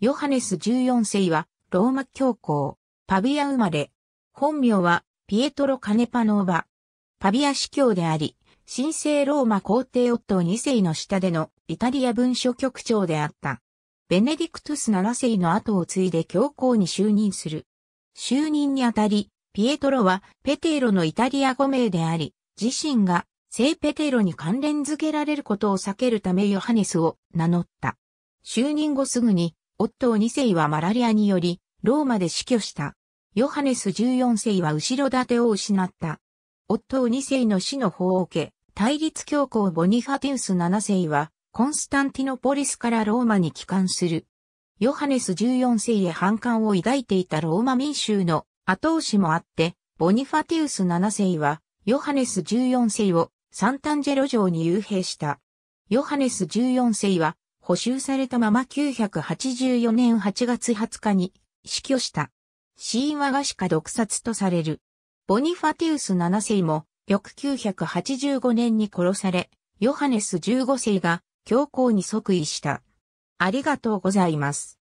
ヨハネス14世は、ローマ教皇、パビア生まれ、本名は、ピエトロ・カネパノーバ。パビア司教であり、神聖ローマ皇帝夫二2世の下でのイタリア文書局長であった。ベネディクトゥス7世の後を継いで教皇に就任する。就任にあたり、ピエトロはペテロのイタリア語名であり、自身が聖ペテロに関連付けられることを避けるためヨハネスを名乗った。就任後すぐにオットー2世はマラリアにより、ローマで死去した。ヨハネス14世は後ろ盾を失った。オットー2世の死の法を受け、対立教皇ボニファティウス7世は、コンスタンティノポリスからローマに帰還する。ヨハネス14世へ反感を抱いていたローマ民衆の後押しもあって、ボニファティウス7世は、ヨハネス14世をサンタンジェロ城に幽閉した。ヨハネス14世は、補修されたまま984年8月20日に死去した。死因はがしか毒殺とされる。ボニファティウス7世も翌985年に殺され、ヨハネス15世が教皇に即位した。ありがとうございます。